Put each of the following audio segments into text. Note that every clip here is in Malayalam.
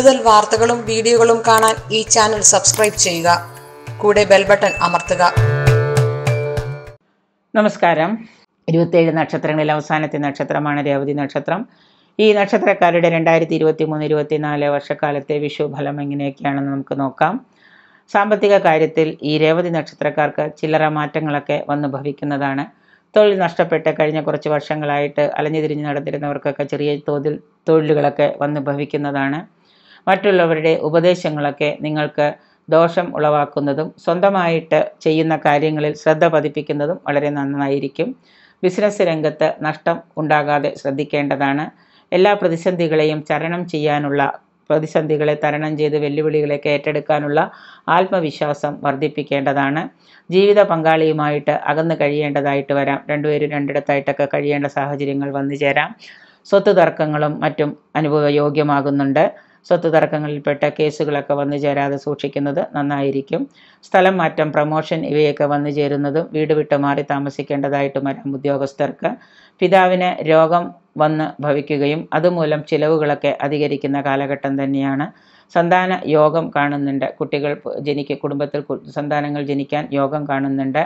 കൂടുതൽ വാർത്തകളും വീഡിയോകളും കാണാൻ ഈ ചാനൽ സബ്സ്ക്രൈബ് ചെയ്യുക കൂടെ ബെൽ ബട്ടൺ അമർത്തുക നമസ്കാരം ഇരുപത്തിയേഴ് നക്ഷത്രങ്ങളിൽ അവസാനത്തെ നക്ഷത്രമാണ് രേവതി നക്ഷത്രം ഈ നക്ഷത്രക്കാരുടെ രണ്ടായിരത്തി ഇരുപത്തി മൂന്ന് ഇരുപത്തിനാല് വർഷക്കാലത്തെ വിഷുഫലം എങ്ങനെയൊക്കെയാണെന്ന് നമുക്ക് നോക്കാം സാമ്പത്തിക കാര്യത്തിൽ ഈ രേവതി നക്ഷത്രക്കാർക്ക് ചില്ലറ മാറ്റങ്ങളൊക്കെ വന്ന് ഭവിക്കുന്നതാണ് തൊഴിൽ നഷ്ടപ്പെട്ട് കഴിഞ്ഞ കുറച്ച് വർഷങ്ങളായിട്ട് അലഞ്ഞു തിരിഞ്ഞ് നടന്നിരുന്നവർക്കൊക്കെ ചെറിയ തോതിൽ തൊഴിലുകളൊക്കെ വന്ന് ഭവിക്കുന്നതാണ് മറ്റുള്ളവരുടെ ഉപദേശങ്ങളൊക്കെ നിങ്ങൾക്ക് ദോഷം ഉളവാക്കുന്നതും സ്വന്തമായിട്ട് ചെയ്യുന്ന കാര്യങ്ങളിൽ ശ്രദ്ധ പതിപ്പിക്കുന്നതും വളരെ നന്നായിരിക്കും ബിസിനസ് രംഗത്ത് നഷ്ടം ഉണ്ടാകാതെ ശ്രദ്ധിക്കേണ്ടതാണ് എല്ലാ പ്രതിസന്ധികളെയും ചരണം ചെയ്യാനുള്ള പ്രതിസന്ധികളെ തരണം ചെയ്ത് വെല്ലുവിളികളെ ഏറ്റെടുക്കാനുള്ള ആത്മവിശ്വാസം വർദ്ധിപ്പിക്കേണ്ടതാണ് ജീവിത പങ്കാളിയുമായിട്ട് അകന്ന് കഴിയേണ്ടതായിട്ട് വരാം രണ്ടുപേരും രണ്ടിടത്തായിട്ടൊക്കെ കഴിയേണ്ട സാഹചര്യങ്ങൾ വന്നു ചേരാം സ്വത്ത് തർക്കങ്ങളും മറ്റും അനുഭവയോഗ്യമാകുന്നുണ്ട് സ്വത്ത് തർക്കങ്ങളിൽപ്പെട്ട കേസുകളൊക്കെ വന്നു ചേരാതെ സൂക്ഷിക്കുന്നത് നന്നായിരിക്കും സ്ഥലം മാറ്റം പ്രമോഷൻ ഇവയൊക്കെ വന്നു ചേരുന്നതും വീട് വിട്ട് മാറി താമസിക്കേണ്ടതായിട്ട് വരാം ഉദ്യോഗസ്ഥർക്ക് പിതാവിന് രോഗം വന്ന് ഭവിക്കുകയും അതുമൂലം ചിലവുകളൊക്കെ അധികരിക്കുന്ന കാലഘട്ടം തന്നെയാണ് സന്താന യോഗം കാണുന്നുണ്ട് കുട്ടികൾ ജനിക്ക കുടുംബത്തിൽ സന്താനങ്ങൾ ജനിക്കാൻ യോഗം കാണുന്നുണ്ട്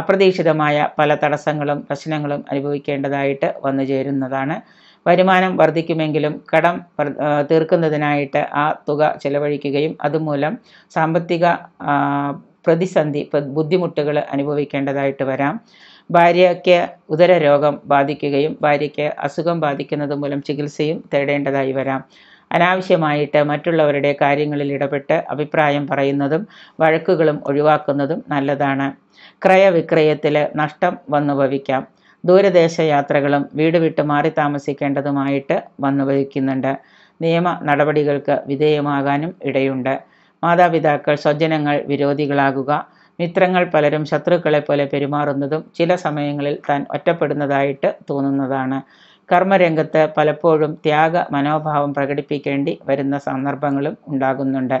അപ്രതീക്ഷിതമായ പല തടസ്സങ്ങളും പ്രശ്നങ്ങളും അനുഭവിക്കേണ്ടതായിട്ട് വന്നു ചേരുന്നതാണ് വരുമാനം വർദ്ധിക്കുമെങ്കിലും കടം തീർക്കുന്നതിനായിട്ട് ആ തുക ചെലവഴിക്കുകയും അതുമൂലം സാമ്പത്തിക പ്രതിസന്ധി ബുദ്ധിമുട്ടുകൾ അനുഭവിക്കേണ്ടതായിട്ട് വരാം ഭാര്യയ്ക്ക് രോഗം ബാധിക്കുകയും ഭാര്യയ്ക്ക് അസുഖം ബാധിക്കുന്നത് മൂലം ചികിത്സയും തേടേണ്ടതായി വരാം അനാവശ്യമായിട്ട് മറ്റുള്ളവരുടെ കാര്യങ്ങളിൽ ഇടപെട്ട് അഭിപ്രായം പറയുന്നതും വഴക്കുകളും ഒഴിവാക്കുന്നതും നല്ലതാണ് ക്രയവിക്രയത്തിൽ നഷ്ടം വന്നുഭവിക്കാം ദൂരദേശ യാത്രകളും വീട് വിട്ട് മാറി താമസിക്കേണ്ടതുമായിട്ട് വന്നുഭവിക്കുന്നുണ്ട് നിയമ നടപടികൾക്ക് വിധേയമാകാനും ഇടയുണ്ട് മാതാപിതാക്കൾ സ്വജനങ്ങൾ വിരോധികളാകുക മിത്രങ്ങൾ പലരും ശത്രുക്കളെ പോലെ പെരുമാറുന്നതും ചില സമയങ്ങളിൽ താൻ ഒറ്റപ്പെടുന്നതായിട്ട് തോന്നുന്നതാണ് കർമ്മരംഗത്ത് പലപ്പോഴും ത്യാഗ മനോഭാവം പ്രകടിപ്പിക്കേണ്ടി വരുന്ന സന്ദർഭങ്ങളും ഉണ്ടാകുന്നുണ്ട്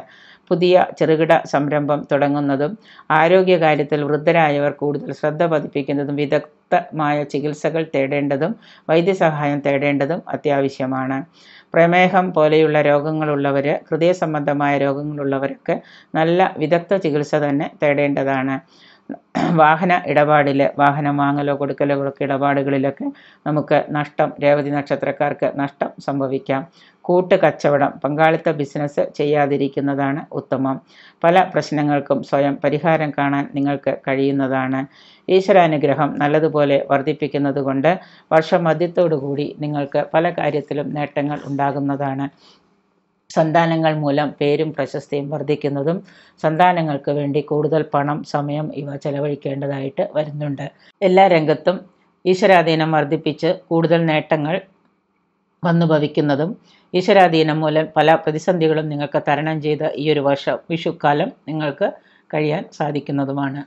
പുതിയ ചെറുകിട സംരംഭം തുടങ്ങുന്നതും ആരോഗ്യകാര്യത്തിൽ വൃദ്ധരായവർ കൂടുതൽ ശ്രദ്ധ പതിപ്പിക്കുന്നതും വിദഗ്ധമായ ചികിത്സകൾ തേടേണ്ടതും വൈദ്യസഹായം തേടേണ്ടതും അത്യാവശ്യമാണ് പ്രമേഹം പോലെയുള്ള രോഗങ്ങളുള്ളവർ ഹൃദയ സംബന്ധമായ രോഗങ്ങളുള്ളവർക്ക് നല്ല വിദഗ്ധ ചികിത്സ തന്നെ തേടേണ്ടതാണ് വാഹന ഇടപാടിൽ വാഹനം വാങ്ങലോ കൊടുക്കലോ ഒക്കെ ഇടപാടുകളിലൊക്കെ നമുക്ക് നഷ്ടം രേവതി നക്ഷത്രക്കാർക്ക് നഷ്ടം സംഭവിക്കാം കൂട്ട് കച്ചവടം പങ്കാളിത്ത ബിസിനസ് ചെയ്യാതിരിക്കുന്നതാണ് ഉത്തമം പല പ്രശ്നങ്ങൾക്കും സ്വയം പരിഹാരം കാണാൻ നിങ്ങൾക്ക് കഴിയുന്നതാണ് ഈശ്വരാനുഗ്രഹം നല്ലതുപോലെ വർദ്ധിപ്പിക്കുന്നത് കൊണ്ട് കൂടി നിങ്ങൾക്ക് പല കാര്യത്തിലും നേട്ടങ്ങൾ ഉണ്ടാകുന്നതാണ് സന്താനങ്ങൾ മൂലം പേരും പ്രശസ്തിയും വർദ്ധിക്കുന്നതും സന്താനങ്ങൾക്ക് വേണ്ടി കൂടുതൽ പണം സമയം ഇവ ചെലവഴിക്കേണ്ടതായിട്ട് വരുന്നുണ്ട് എല്ലാ രംഗത്തും ഈശ്വരാധീനം വർദ്ധിപ്പിച്ച് കൂടുതൽ നേട്ടങ്ങൾ വന്നു ഭവിക്കുന്നതും ഈശ്വരാധീനം മൂലം പല പ്രതിസന്ധികളും നിങ്ങൾക്ക് തരണം ചെയ്ത് ഈ ഒരു വർഷം വിഷുക്കാലം നിങ്ങൾക്ക് കഴിയാൻ സാധിക്കുന്നതുമാണ്